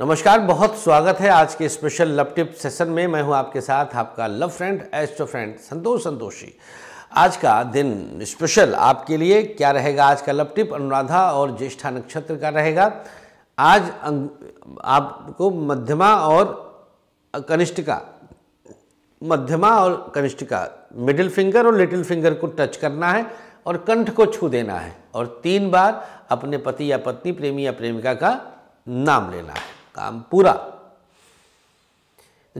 नमस्कार बहुत स्वागत है आज के स्पेशल लव टिप सेशन में मैं हूं आपके साथ आपका love friend astro friend Santosh Santoshi आज का दिन स्पेशल आपके लिए क्या रहेगा आज का लव टिप अनुराधा और ज्येष्ठा नक्षत्र का रहेगा आज आपको मध्यमा और कनिष्ठिका मध्यमा और कनिष्ठिका मिडिल फिंगर और लिटिल फिंगर को टच करना है और कंठ को छू देना है और तीन बार अपने पति या पत्नी प्रेमी या प्रेमिका का नाम लेना है काम पूरा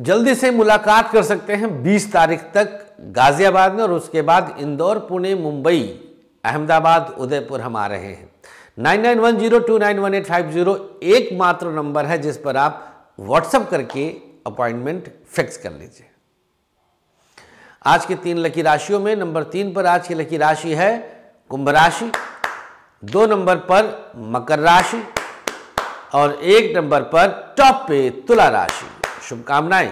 जल्दी से मुलाकात कर सकते हैं 20 तारीख तक गाजियाबाद में और उसके बाद इंदौर पुणे मुंबई अहमदाबाद उदयपुर हम आ रहे हैं 9910291850 एकमात्र नंबर है जिस पर आप व्हाट्सएप करके अपॉइंटमेंट फिक्स कर लीजिए आज की तीन लकी राशियों में नंबर तीन पर आज की लकी राशि है कुंभ राशि दो नंबर पर मकर राशि और एक नंबर पर टॉप पे तुला राशि शुभकामनाएं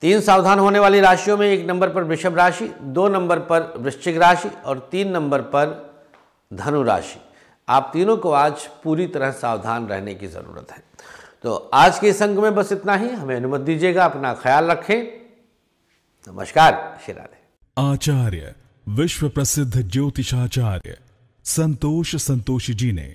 तीन सावधान होने वाली राशियों में एक नंबर पर वृषभ राशि दो नंबर पर वृश्चिक राशि और तीन नंबर पर धनु राशि आप तीनों को आज पूरी तरह सावधान रहने की ज़रूरत है तो आज के संग में बस इतना ही हमें अनुमति दीजिएगा अपना ख्याल रखें नमस्कार श्री राधे आचार्य विश्व प्रसिद्ध ज्योतिषाचार्य संतोष संतोषी जी ने